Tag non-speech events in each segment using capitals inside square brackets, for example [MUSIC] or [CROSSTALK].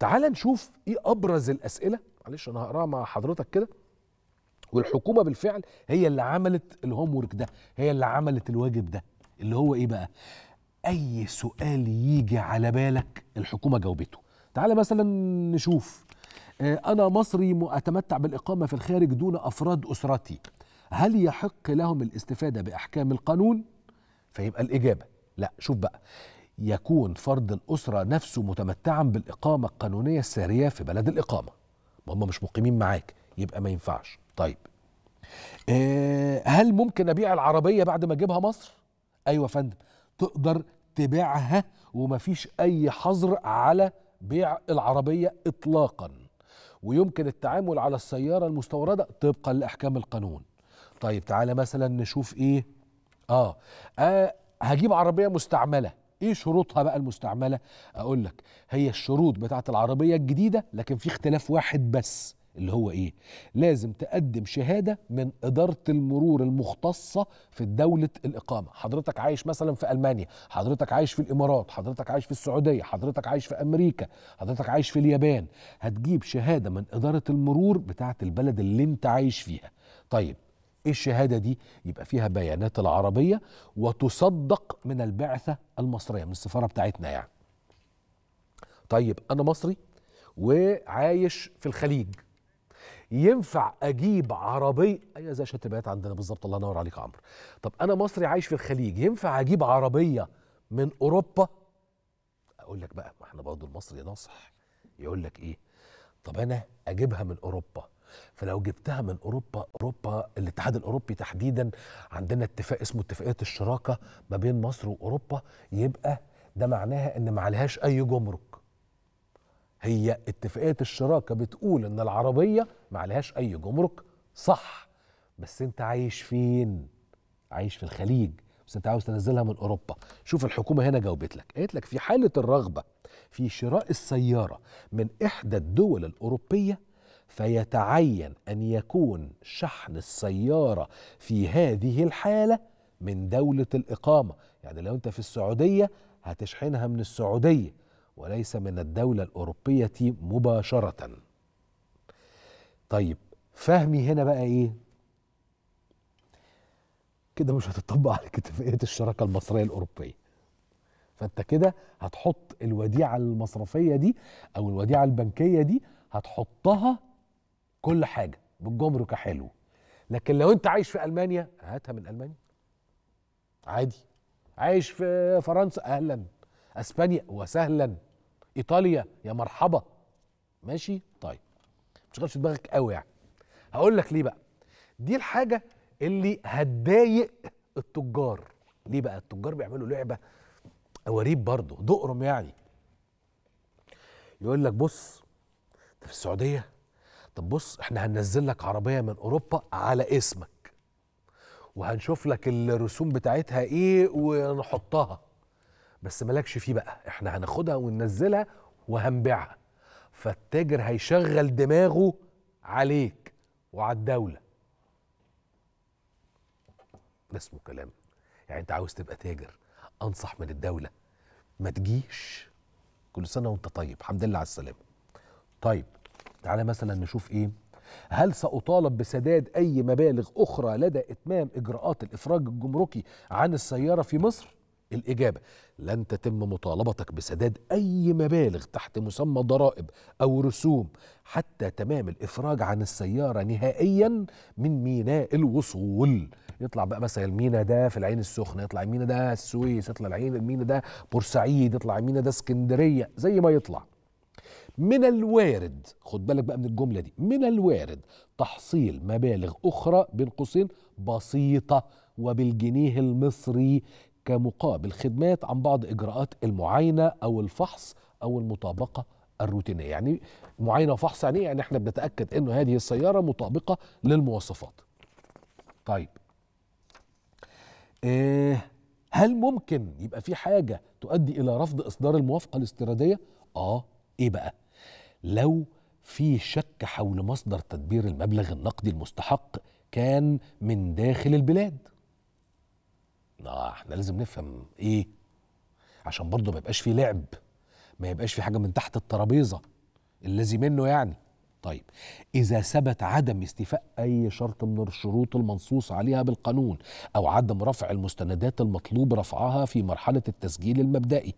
تعال نشوف ايه ابرز الاسئله معلش انا هقراها مع حضرتك كده والحكومه بالفعل هي اللي عملت الهوم ورك ده هي اللي عملت الواجب ده اللي هو ايه بقى اي سؤال يجي على بالك الحكومه جاوبته تعال مثلا نشوف آه، انا مصري اتمتع بالاقامه في الخارج دون افراد اسرتي هل يحق لهم الاستفاده باحكام القانون فيبقى الاجابه لا شوف بقى يكون فرد الأسرة نفسه متمتعا بالإقامة القانونية السارية في بلد الإقامة ما هم مش مقيمين معاك يبقى ما ينفعش طيب آه، هل ممكن أبيع العربية بعد ما أجيبها مصر؟ أيوة يا فندم تقدر تبيعها ومفيش أي حظر على بيع العربية إطلاقا ويمكن التعامل على السيارة المستوردة طبقا لأحكام القانون طيب تعالى مثلا نشوف إيه آه, آه هجيب عربية مستعملة ايه شروطها بقى المستعمله اقول لك هي الشروط بتاعه العربيه الجديده لكن في اختلاف واحد بس اللي هو ايه لازم تقدم شهاده من اداره المرور المختصه في دوله الاقامه حضرتك عايش مثلا في المانيا حضرتك عايش في الامارات حضرتك عايش في السعوديه حضرتك عايش في امريكا حضرتك عايش في اليابان هتجيب شهاده من اداره المرور بتاعه البلد اللي انت عايش فيها طيب الشهادة دي يبقى فيها بيانات العربية وتصدق من البعثة المصرية من السفارة بتاعتنا يعني طيب أنا مصري وعايش في الخليج ينفع اجيب عربي ايوه زي شتبات عندنا بالظبط الله ينور عليك يا عمرو طب انا مصري عايش في الخليج ينفع اجيب عربيه من اوروبا اقول لك بقى ما احنا برضه المصري ناصح يقول لك ايه طب انا اجيبها من اوروبا فلو جبتها من اوروبا اوروبا الاتحاد الاوروبي تحديدا عندنا اتفاق اسمه اتفاقيه الشراكه ما بين مصر واوروبا يبقى ده معناها ان ما عليهاش اي جمرك هي اتفاقيه الشراكه بتقول ان العربيه ما عليهاش اي جمرك صح بس انت عايش فين عايش في الخليج بس انت عاوز تنزلها من اوروبا شوف الحكومه هنا جاوبت لك قالت لك في حاله الرغبه في شراء السياره من احدى الدول الاوروبيه فيتعين ان يكون شحن السياره في هذه الحاله من دوله الاقامه يعني لو انت في السعوديه هتشحنها من السعوديه وليس من الدوله الاوروبيه مباشره طيب فهمي هنا بقى ايه كده مش هتطبق على اتفاقيه الشراكه المصريه الاوروبيه فانت كده هتحط الوديعه المصرفيه دي او الوديعه البنكيه دي هتحطها كل حاجه بالجمرك حلو لكن لو انت عايش في المانيا هاتها من المانيا عادي عايش في فرنسا اهلا اسبانيا وسهلا ايطاليا يا مرحبا ماشي طيب ما تشغلش دماغك قوي يعني هقول لك ليه بقى دي الحاجه اللي هتضايق التجار ليه بقى التجار بيعملوا لعبه قواريب برضه دقرم يعني يقول لك بص ده في السعوديه طب بص احنا هننزل لك عربيه من اوروبا على اسمك وهنشوف لك الرسوم بتاعتها ايه ونحطها بس مالكش فيه بقى احنا هناخدها وننزلها وهنبيعها فالتاجر هيشغل دماغه عليك وعلى الدوله ده اسمه كلام يعني انت عاوز تبقى تاجر انصح من الدوله ما تجيش كل سنه وانت طيب الحمد لله على السلامه طيب تعالى مثلا نشوف ايه هل سأطالب بسداد أي مبالغ أخرى لدى إتمام إجراءات الإفراج الجمركي عن السيارة في مصر؟ الإجابة لن تتم مطالبتك بسداد أي مبالغ تحت مسمى ضرائب أو رسوم حتى تمام الإفراج عن السيارة نهائيا من ميناء الوصول يطلع بقى مثلا المينا ده في العين السخنه يطلع المينا ده السويس يطلع العين المينا ده بورسعيد يطلع المينا ده اسكندريه زي ما يطلع من الوارد خد بالك بقى من الجملة دي من الوارد تحصيل مبالغ أخرى بين قوسين بسيطة وبالجنيه المصري كمقابل خدمات عن بعض إجراءات المعاينة أو الفحص أو المطابقة الروتينية يعني معاينة وفحص يعني إيه؟ يعني احنا بنتأكد أنه هذه السيارة مطابقة للمواصفات طيب إيه هل ممكن يبقى في حاجة تؤدي إلى رفض إصدار الموافقة الاستيرادية؟ آه إيه بقى؟ لو في شك حول مصدر تدبير المبلغ النقدي المستحق كان من داخل البلاد آه احنا لازم نفهم ايه عشان برضه ما يبقاش في لعب ما يبقاش في حاجه من تحت الترابيزه الذي منه يعني طيب إذا ثبت عدم استيفاء أي شرط من الشروط المنصوص عليها بالقانون أو عدم رفع المستندات المطلوب رفعها في مرحلة التسجيل المبدئي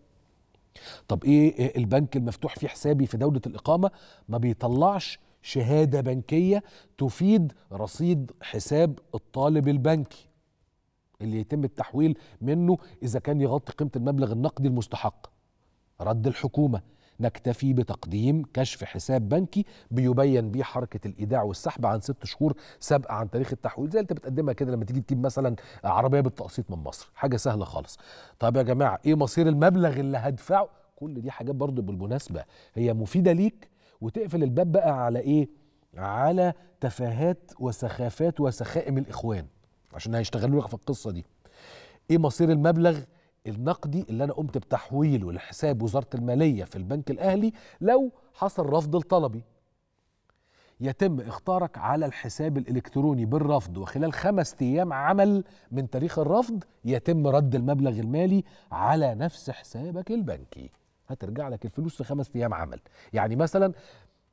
طب إيه،, ايه البنك المفتوح فيه حسابي في دوله الاقامه ما بيطلعش شهاده بنكيه تفيد رصيد حساب الطالب البنكي اللي يتم التحويل منه اذا كان يغطي قيمه المبلغ النقدي المستحق رد الحكومه نكتفي بتقديم كشف حساب بنكي بيبين بيه حركه الايداع والسحب عن ست شهور سابقه عن تاريخ التحويل زي انت بتقدمها كده لما تيجي تجيب مثلا عربيه بالتقسيط من مصر حاجه سهله خالص طب يا جماعه ايه مصير المبلغ اللي هدفعه كل دي حاجات برضو بالمناسبه هي مفيده ليك وتقفل الباب بقى على ايه على تفاهات وسخافات وسخائم الاخوان عشان هيشتغلوا لك في القصه دي ايه مصير المبلغ النقدي اللي انا قمت بتحويله لحساب وزاره الماليه في البنك الاهلي لو حصل رفض لطلبي يتم اختارك على الحساب الالكتروني بالرفض وخلال خمس ايام عمل من تاريخ الرفض يتم رد المبلغ المالي على نفس حسابك البنكي هترجع لك الفلوس في خمس ايام عمل يعني مثلا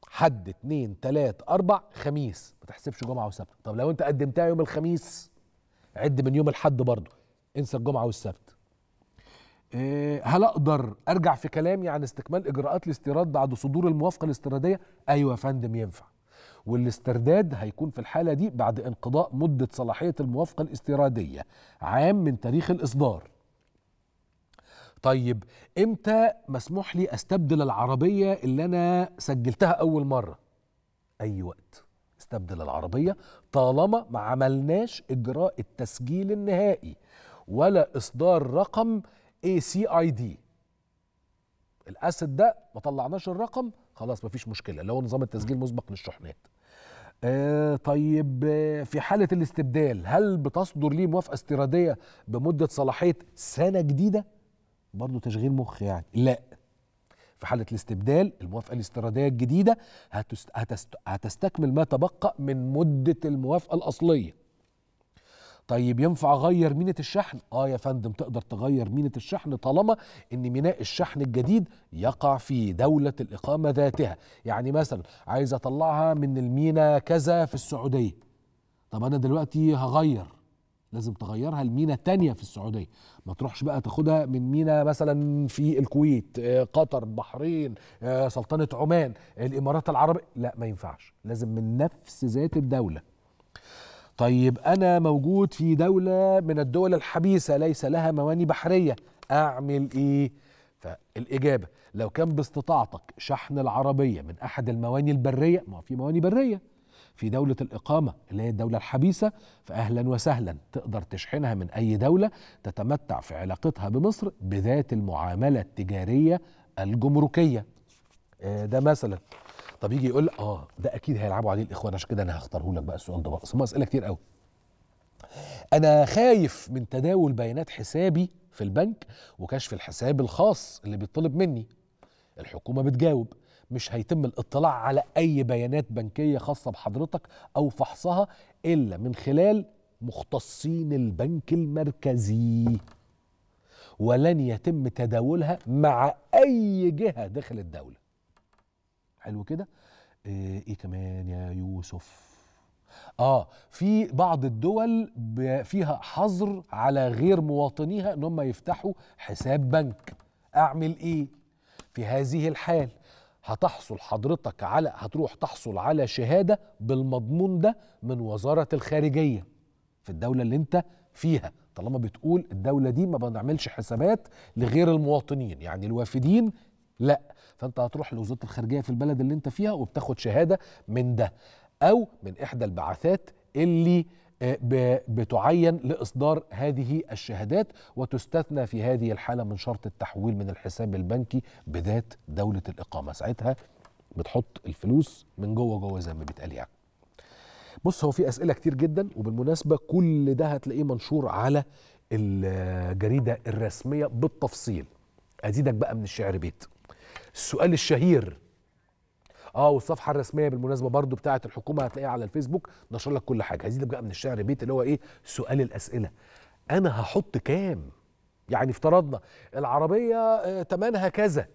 حد اتنين تلات اربع خميس ما تحسبش جمعه وسبت طب لو انت قدمتها يوم الخميس عد من يوم الحد برضه انسى الجمعه والسبت إيه، هل اقدر ارجع في كلامي عن استكمال اجراءات الاستيراد بعد صدور الموافقه الاستيراديه ايوه يا فندم ينفع والاسترداد هيكون في الحاله دي بعد انقضاء مده صلاحيه الموافقه الاستيراديه عام من تاريخ الاصدار طيب امتى مسموح لي استبدل العربيه اللي انا سجلتها اول مره اي وقت استبدل العربيه طالما ما عملناش اجراء التسجيل النهائي ولا اصدار رقم اي سي اي دي الاسد ده ما طلعناش الرقم خلاص مفيش مشكله اللي هو نظام التسجيل مسبق للشحنات آه طيب آه، في حالة الاستبدال هل بتصدر ليه موافقة استيرادية بمدة صلاحية سنة جديدة؟ برضه تشغيل مخ يعني لا في حالة الاستبدال الموافقة الاستيرادية الجديدة هتست... هتست... هتستكمل ما تبقى من مدة الموافقة الأصلية طيب ينفع اغير مينه الشحن اه يا فندم تقدر تغير مينه الشحن طالما ان ميناء الشحن الجديد يقع في دوله الاقامه ذاتها يعني مثلا عايز اطلعها من المينا كذا في السعوديه طب انا دلوقتي هغير لازم تغيرها لمينا تانية في السعودية ما تروحش بقى تاخدها من مينا مثلا في الكويت آه، قطر بحرين آه، سلطنة عمان الإمارات العربية لا ما ينفعش لازم من نفس ذات الدولة طيب أنا موجود في دولة من الدول الحبيسة ليس لها مواني بحرية أعمل إيه؟ فالإجابة لو كان باستطاعتك شحن العربية من أحد المواني البرية ما في مواني برية في دولة الإقامة اللي هي الدولة الحبيسة فأهلا وسهلا تقدر تشحنها من أي دولة تتمتع في علاقتها بمصر بذات المعاملة التجارية الجمركية آه، ده مثلا طب يجي يقول اه ده اكيد هيلعبوا عليه الاخوان عشان كده انا هختاره لك بقى السؤال ده بقى اصل اسئله كتير قوي انا خايف من تداول بيانات حسابي في البنك وكشف الحساب الخاص اللي بيطلب مني الحكومه بتجاوب مش هيتم الاطلاع على اي بيانات بنكيه خاصه بحضرتك او فحصها الا من خلال مختصين البنك المركزي ولن يتم تداولها مع اي جهه داخل الدوله حلو كده آه، ايه كمان يا يوسف اه في بعض الدول فيها حظر على غير مواطنيها ان هم يفتحوا حساب بنك اعمل ايه في هذه الحال هتحصل حضرتك على هتروح تحصل على شهاده بالمضمون ده من وزاره الخارجيه في الدوله اللي انت فيها طالما بتقول الدوله دي ما بنعملش حسابات لغير المواطنين يعني الوافدين لا فانت هتروح لوزاره الخارجيه في البلد اللي انت فيها وبتاخد شهاده من ده او من احدى البعثات اللي آه، بتعين لاصدار هذه الشهادات وتستثنى في هذه الحاله من شرط التحويل من الحساب البنكي بذات دوله الاقامه ساعتها بتحط الفلوس من جوه جوه زي ما بيتقال يعني بص هو في اسئله كتير جدا وبالمناسبه كل ده هتلاقيه منشور على الجريده الرسميه بالتفصيل ازيدك بقى من الشعر بيت السؤال الشهير اه والصفحه الرسميه بالمناسبه برضو بتاعه الحكومه هتلاقيها على الفيسبوك نشر لك كل حاجه عايزين بقى من الشعر بيت اللي هو ايه سؤال الاسئله انا هحط كام يعني افترضنا العربيه آه، تمنها كذا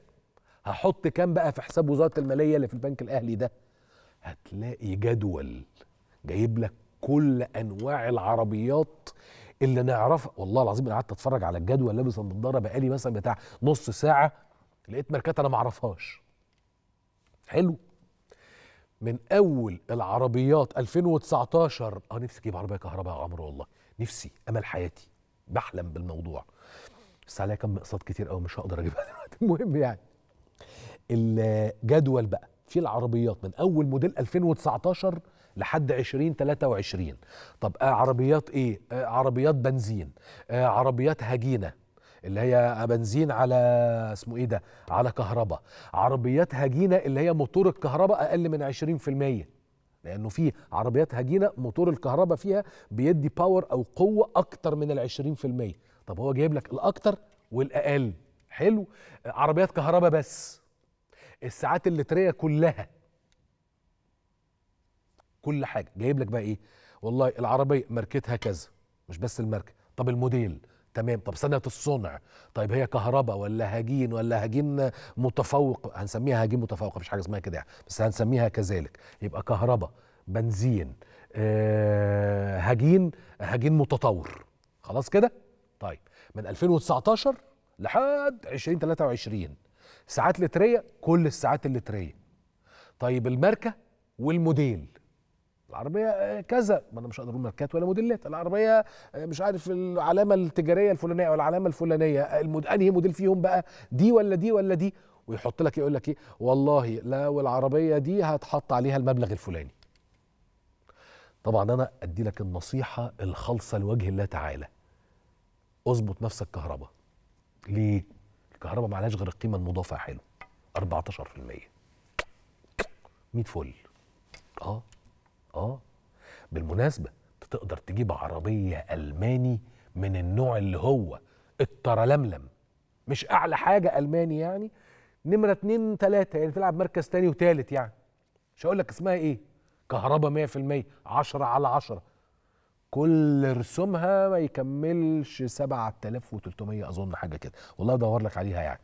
هحط كام بقى في حساب وزاره الماليه اللي في البنك الاهلي ده هتلاقي جدول جايب لك كل انواع العربيات اللي نعرفها والله العظيم انا قعدت اتفرج على الجدول لابس النضاره بقالي مثلا بتاع نص ساعه لقيت ماركات انا ما اعرفهاش حلو من اول العربيات 2019 اه نفسي اجيب عربيه كهرباء يا عمرو والله نفسي امل حياتي بحلم بالموضوع بس عليا كم اقساط كتير قوي مش هقدر اجيبها [LAUGHS] دلوقتي المهم يعني الجدول بقى في العربيات من اول موديل 2019 لحد 2023 طب آه عربيات ايه آه عربيات بنزين آه عربيات هجينه اللي هي بنزين على اسمه ايه ده على كهرباء عربيات هجينه اللي هي موتور الكهرباء اقل من 20% لانه في عربيات هجينه موتور الكهرباء فيها بيدي باور او قوه اكتر من ال 20% طب هو جايب لك الاكتر والاقل حلو عربيات كهرباء بس الساعات اللتريه كلها كل حاجه جايب لك بقى ايه والله العربيه ماركتها كذا مش بس الماركه طب الموديل تمام طب صنعة الصنع طيب هي كهرباء ولا هجين ولا هجين متفوق هنسميها هجين متفوق مفيش حاجه اسمها كده يعني. بس هنسميها كذلك يبقى كهرباء بنزين أه هجين هجين متطور خلاص كده طيب من 2019 لحد 2023 ساعات لتريه كل الساعات اللتريه طيب الماركه والموديل العربيه آه، كذا ما انا مش هقدر اقول ماركات ولا موديلات العربيه آه، مش عارف العلامه التجاريه الفلانيه ولا العلامه الفلانيه آه، المد... انهي موديل فيهم بقى دي ولا دي ولا دي ويحط لك يقول لك ايه والله لو العربيه دي هتحط عليها المبلغ الفلاني طبعا انا ادي لك النصيحه الخالصه لوجه الله تعالى اظبط نفسك كهرباء ليه الكهرباء معلاش غير القيمه المضافه حلو 14% 100 فل اه اه بالمناسبه انت تقدر تجيب عربيه الماني من النوع اللي هو الترلملم مش اعلى حاجه الماني يعني نمره اتنين تلاته يعني تلعب مركز تاني وتالت يعني مش هقول لك اسمها ايه كهرباء 100% 10 على 10 كل رسومها ما يكملش 7300 اظن حاجه كده والله ادور لك عليها يعني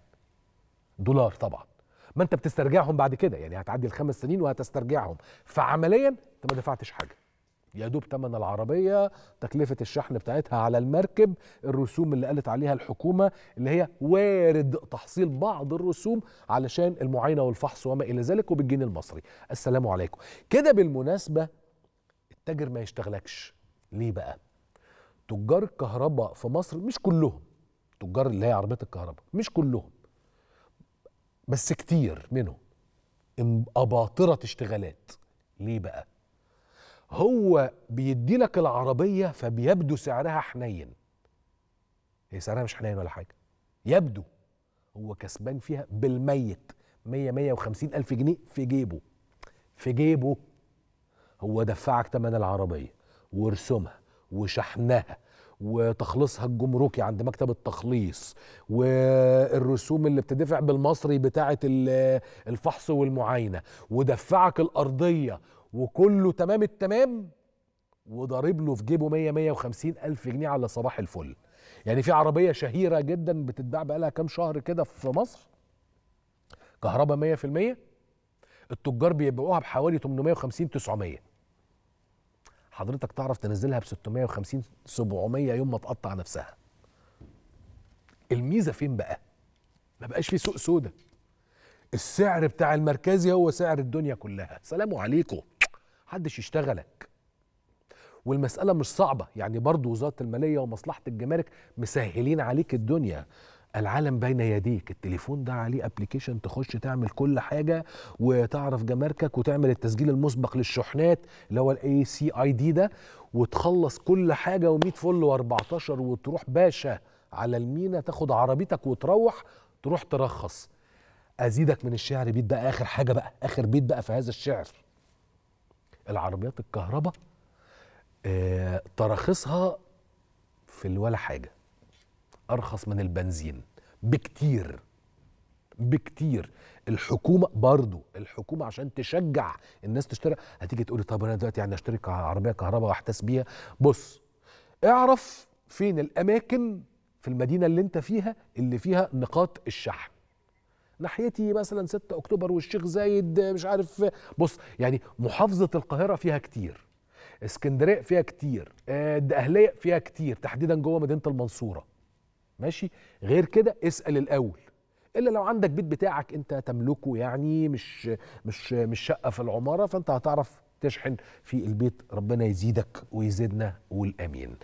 دولار طبعا ما انت بتسترجعهم بعد كده يعني هتعدي الخمس سنين وهتسترجعهم فعمليا انت ما دفعتش حاجه يا دوب تمن العربية تكلفة الشحن بتاعتها على المركب الرسوم اللي قالت عليها الحكومة اللي هي وارد تحصيل بعض الرسوم علشان المعاينة والفحص وما إلى ذلك وبالجنيه المصري السلام عليكم كده بالمناسبة التاجر ما يشتغلكش ليه بقى تجار الكهرباء في مصر مش كلهم تجار اللي هي عربيات الكهرباء مش كلهم بس كتير منهم أباطرة اشتغالات ليه بقى؟ هو بيدي لك العربية فبيبدو سعرها حنين هي سعرها مش حنين ولا حاجة يبدو هو كسبان فيها بالميت 100 وخمسين ألف جنيه في جيبه في جيبه هو دفعك تمن العربية ورسومها وشحنها وتخليصها الجمركي عند مكتب التخليص والرسوم اللي بتدفع بالمصري بتاعه الفحص والمعاينه ودفعك الارضيه وكله تمام التمام وضارب له في جيبه 100 150 الف جنيه على صباح الفل يعني في عربيه شهيره جدا بتتباع بقالها كام شهر كده في مصر كهرباء 100% التجار بيبيعوها بحوالي 850 900 حضرتك تعرف تنزلها ب 650 700 يوم ما تقطع نفسها الميزه فين بقى ما بقاش في سوق سودا السعر بتاع المركزي هو سعر الدنيا كلها سلام عليكم محدش يشتغلك والمسألة مش صعبة يعني برضو وزارة المالية ومصلحة الجمارك مسهلين عليك الدنيا العالم بين يديك التليفون ده عليه ابلكيشن تخش تعمل كل حاجه وتعرف جماركك وتعمل التسجيل المسبق للشحنات اللي هو الاي سي اي دي ده وتخلص كل حاجه و100 فل و14 وتروح باشا على المينا تاخد عربيتك وتروح تروح ترخص ازيدك من الشعر بيت بقى اخر حاجه بقى اخر بيت بقى في هذا الشعر العربيات الكهرباء آه تراخيصها في ولا حاجه ارخص من البنزين بكتير بكتير الحكومه برضو الحكومه عشان تشجع الناس تشتري هتيجي تقولي طب انا دلوقتي يعني اشتري عربيه كهرباء واحتس بيها بص اعرف فين الاماكن في المدينه اللي انت فيها اللي فيها نقاط الشحن ناحيتي مثلا 6 اكتوبر والشيخ زايد مش عارف بص يعني محافظه القاهره فيها كتير اسكندريه فيها كتير الدقهليه آه، فيها كتير تحديدا جوه مدينه المنصوره ماشي غير كده اسال الاول الا لو عندك بيت بتاعك انت تملكه يعني مش مش مش شقه في العماره فانت هتعرف تشحن في البيت ربنا يزيدك ويزيدنا والامين